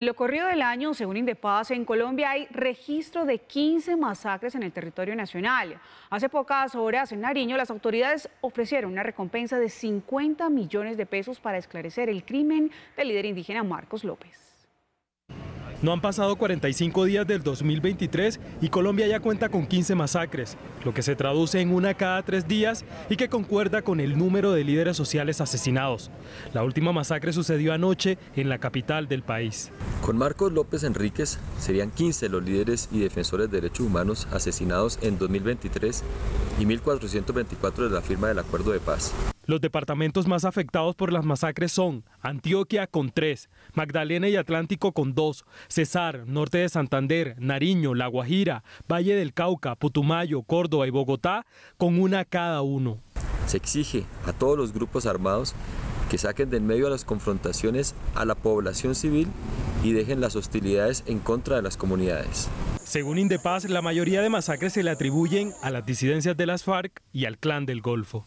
lo corrido del año, según Indepaz, en Colombia hay registro de 15 masacres en el territorio nacional. Hace pocas horas, en Nariño, las autoridades ofrecieron una recompensa de 50 millones de pesos para esclarecer el crimen del líder indígena Marcos López. No han pasado 45 días del 2023 y Colombia ya cuenta con 15 masacres, lo que se traduce en una cada tres días y que concuerda con el número de líderes sociales asesinados. La última masacre sucedió anoche en la capital del país. Con Marcos López Enríquez serían 15 los líderes y defensores de derechos humanos asesinados en 2023 y 1.424 de la firma del acuerdo de paz. Los departamentos más afectados por las masacres son Antioquia con tres, Magdalena y Atlántico con dos, Cesar, Norte de Santander, Nariño, La Guajira, Valle del Cauca, Putumayo, Córdoba y Bogotá con una cada uno. Se exige a todos los grupos armados que saquen en medio a las confrontaciones a la población civil y dejen las hostilidades en contra de las comunidades. Según Indepaz, la mayoría de masacres se le atribuyen a las disidencias de las FARC y al clan del Golfo.